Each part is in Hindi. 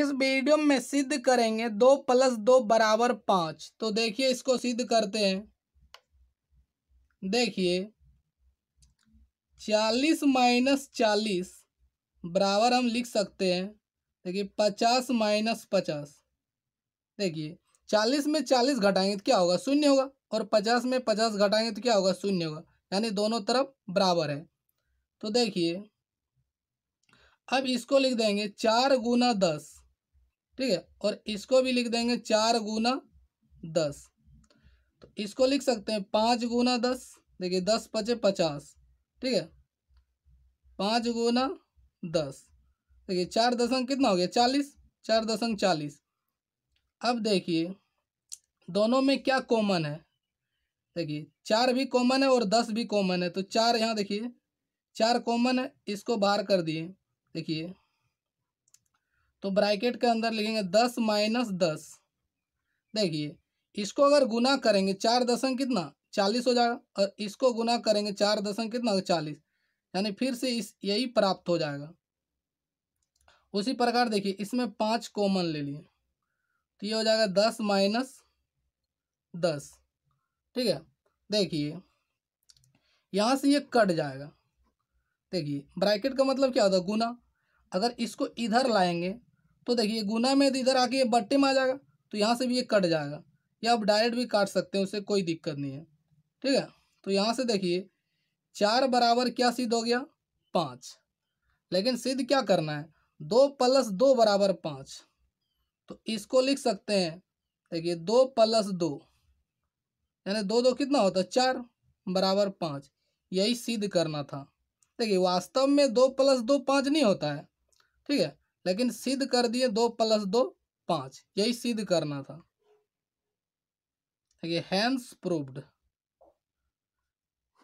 इस वीडियो में सिद्ध करेंगे दो प्लस दो बराबर पाँच तो देखिए इसको सिद्ध करते हैं देखिए चालीस माइनस चालीस बराबर हम लिख सकते हैं देखिए पचास माइनस पचास देखिए चालीस में चालीस घटाएंगे तो क्या होगा शून्य होगा और पचास में पचास घटाएंगे तो क्या होगा शून्य होगा यानी दोनों तरफ बराबर है तो देखिए अब इसको लिख देंगे चार गुना दस ठीक है और इसको भी लिख देंगे चार गुना दस तो इसको लिख सकते हैं पाँच गुना दस देखिए दस पचे पचास ठीक है पाँच गुना दस देखिए चार दशंग कितना हो गया चालीस चार दशम चालीस अब देखिए दोनों में क्या कॉमन है देखिए चार भी कॉमन है और दस भी कॉमन है तो चार यहाँ देखिए चार कॉमन है इसको बाहर कर दिए देखिए तो ब्रैकेट के अंदर लिखेंगे दस माइनस दस देखिए इसको अगर गुना करेंगे चार दशम कितना चालीस हो जाएगा और इसको गुना करेंगे चार दशम कितना तो चालीस यानी फिर से इस यही प्राप्त हो जाएगा उसी प्रकार देखिए इसमें पाँच कॉमन ले लिए तो ये हो जाएगा दस माइनस दस ठीक है देखिए यहाँ से ये कट जाएगा देखिए ब्रैकेट का मतलब क्या होता है गुना अगर इसको इधर लाएंगे तो देखिए गुना में तो इधर आके ये बट्टे में आ जाएगा तो यहाँ से भी ये कट जाएगा या आप डायरेक्ट भी काट सकते हैं उससे कोई दिक्कत नहीं है ठीक है तो यहाँ से देखिए चार बराबर क्या सिद्ध हो गया पाँच लेकिन सिद्ध क्या करना है दो प्लस दो बराबर पाँच तो इसको लिख सकते हैं देखिए दो प्लस दो यानी दो दो कितना होता है चार बराबर पाँच यही सिद्ध करना था देखिए वास्तव में दो प्लस दो पाँच नहीं होता है ठीक है लेकिन सिद्ध कर दिए दो प्लस दो पांच यही सिद्ध करना था ठीक हैंस प्रूव्ड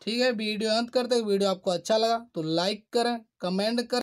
ठीक है वीडियो अंत करते वीडियो आपको अच्छा लगा तो लाइक करें कमेंट करें